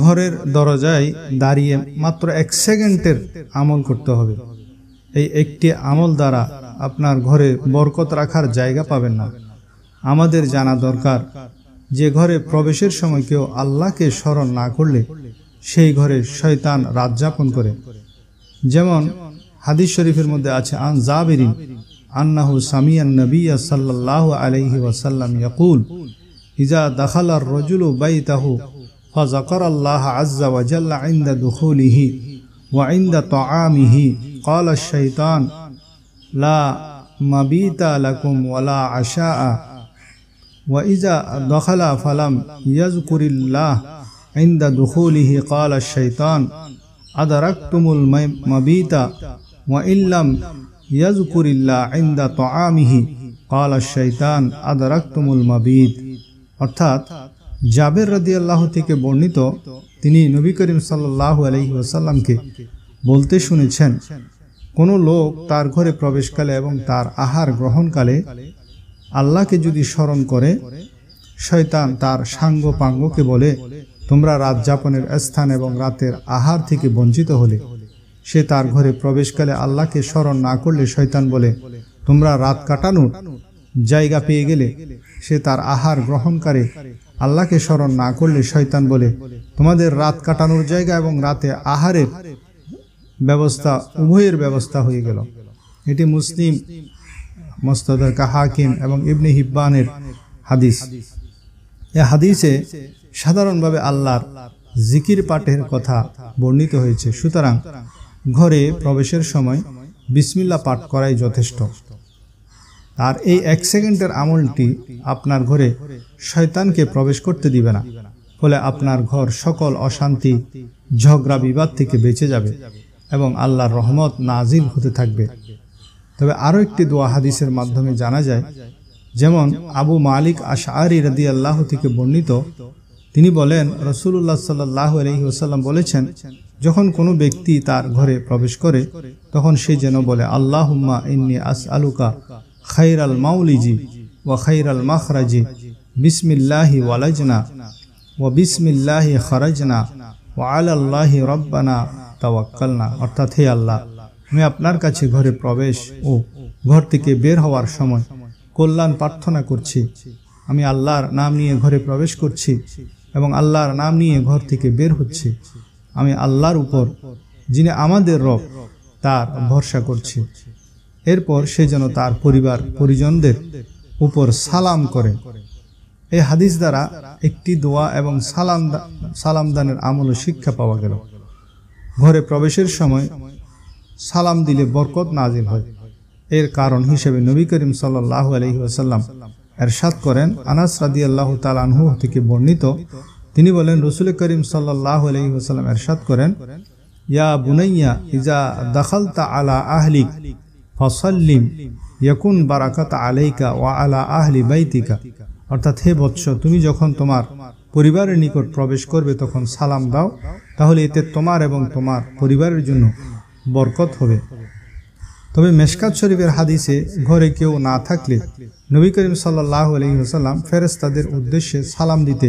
ঘরের দরজায় দাঁড়িয়ে মাত্র এক সেকেন্ডের আমল করতে হবে এই একটি আমল দ্বারা আপনার ঘরে বরকত রাখার জায়গা পাবেন না আমাদের জানা দরকার যে ঘরে প্রবেশের সময় কেউ আল্লাহকে স্মরণ না করলে সেই ঘরে শয়তান রাত যাপন করে যেমন হাদিস শরীফের মধ্যে আছে আন জাবিরিন আন্নাহু সামিয়ান নবিয়া সাল্লাহ আলহি ওয়াসাল্লাম ইয়াকুল ইজা দাখালার রজুল বাইতাহু فذكر الله عز وجل عند دخوله وعند طعامه قال الشيطان لا مبيت لكم ولا عشاء وإذا دخل فلم يذكر الله عند دخوله قال الشيطان أدركتم المبيت وإن لم يذكر الله عند طعامه قال الشيطان أدركتم المبيت অর্থাৎ জাবের রদি আল্লাহ থেকে বর্ণিত তিনি নবী করিম সাল্লাহ আলহি বলতে শুনেছেন কোনো লোক তার ঘরে প্রবেশকালে এবং তার আহার গ্রহণকালে আল্লাহকে যদি স্মরণ করে শয়তান তার সাঙ্গ পাঙ্গকে বলে তোমরা রাত যাপনের স্থান এবং রাতের আহার থেকে বঞ্চিত হলে সে তার ঘরে প্রবেশকালে আল্লাহকে স্মরণ না করলে শয়তান বলে তোমরা রাত কাটানোর জায়গা পেয়ে গেলে সে তার আহার গ্রহণকারী আল্লাহকে স্মরণ না করলে শয়তান বলে তোমাদের রাত কাটানোর জায়গা এবং রাতে আহারের ব্যবস্থা উভয়ের ব্যবস্থা হয়ে গেল এটি মুসলিম মোস্তাদার হাকিম এবং ইবনে হিব্বানের হাদিস এ হাদিসে সাধারণভাবে আল্লাহর জিকির পাঠের কথা বর্ণিত হয়েছে সুতরাং ঘরে প্রবেশের সময় বিসমিল্লা পাঠ করাই যথেষ্ট আর এই এক সেকেন্ডের আমলটি আপনার ঘরে শয়তানকে প্রবেশ করতে দিবে না ফলে আপনার ঘর সকল অশান্তি ঝগড়া বিবাদ থেকে বেঁচে যাবে এবং আল্লাহর রহমত নাজিল হতে থাকবে তবে আরও একটি দোয়া হাদিসের মাধ্যমে জানা যায় যেমন আবু মালিক আশারি রদি আল্লাহ থেকে বর্ণিত তিনি বলেন রসুল্লাহ সাল্লাহ আলহি বলেছেন যখন কোনো ব্যক্তি তার ঘরে প্রবেশ করে তখন সে যেন বলে আল্লাহ ইন্নি আস আলুকা খাইর আল মাউলিজি ও খৈর আল মখরাজি বিসমিল্লাহি ওয়ালাজনা ও বিসমিল্লাহি খরাজনা ও আল্লাহি রব্বানা তাওয়াক্কালনা অর্থাৎ হে আল্লাহ আমি আপনার কাছে ঘরে প্রবেশ ও ঘর থেকে বের হওয়ার সময় কল্যাণ প্রার্থনা করছি আমি আল্লাহর নাম নিয়ে ঘরে প্রবেশ করছি এবং আল্লাহর নাম নিয়ে ঘর থেকে বের হচ্ছে আমি আল্লাহর উপর যিনি আমাদের রব তার ভরসা করছি এরপর সে যেন তার পরিবার পরিজনদের উপর সালাম করে এই হাদিস দ্বারা একটি দোয়া এবং সালাম সালাম দানের আমল শিক্ষা পাওয়া গেল ঘরে প্রবেশের সময় সালাম দিলে বরকত নাজিল হয় এর কারণ হিসেবে নবী করিম সাল্লাহ আলহিহাসাল্লাম এরশাদ করেন আনাস রাদি আল্লাহ তালানহু থেকে বর্ণিত তিনি বলেন রসুল করিম সাল্লাহ আলহিহাসাল্লাম এরশাদ করেন ইয়া বুনাইয়া ইজা দখালতা আলা আহলিক ফসল্লিম ইয়াকুন বারাকাত আলাইকা ও আলা আহলি বাইতিকা অর্থাৎ হে বৎস তুমি যখন তোমার পরিবারের নিকট প্রবেশ করবে তখন সালাম দাও তাহলে এতে তোমার এবং তোমার পরিবারের জন্য বরকত হবে তবে মেশকাত শরীফের হাদিসে ঘরে কেউ না থাকলে নবী করিম সাল্লাহ আলহিহাসাল্লাম ফেরেস্তাদের উদ্দেশ্যে সালাম দিতে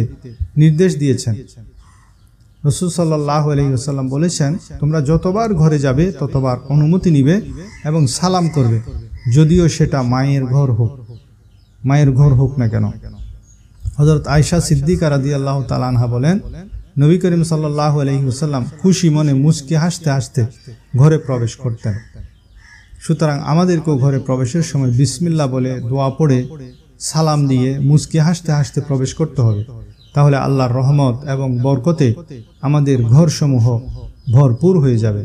নির্দেশ দিয়েছেন রসুল সাল্লাহ আলহিউসাল্লাম বলেছেন তোমরা যতবার ঘরে যাবে ততবার অনুমতি নিবে এবং সালাম করবে যদিও সেটা মায়ের ঘর হোক মায়ের ঘর হোক না কেন হজরত আয়সা সিদ্দিকা রাদি আল্লাহ তালানহা বলেন নবী করিম সাল্লাহ আলহিহসাল্লাম খুশি মনে মুচকি হাসতে হাসতে ঘরে প্রবেশ করতেন সুতরাং আমাদেরকেও ঘরে প্রবেশের সময় বিসমিল্লা বলে দোয়া পড়ে সালাম দিয়ে মুচকি হাসতে হাসতে প্রবেশ করতে হবে তাহলে আল্লাহর রহমত এবং বরকতে আমাদের ঘরসমূহ ভরপুর হয়ে যাবে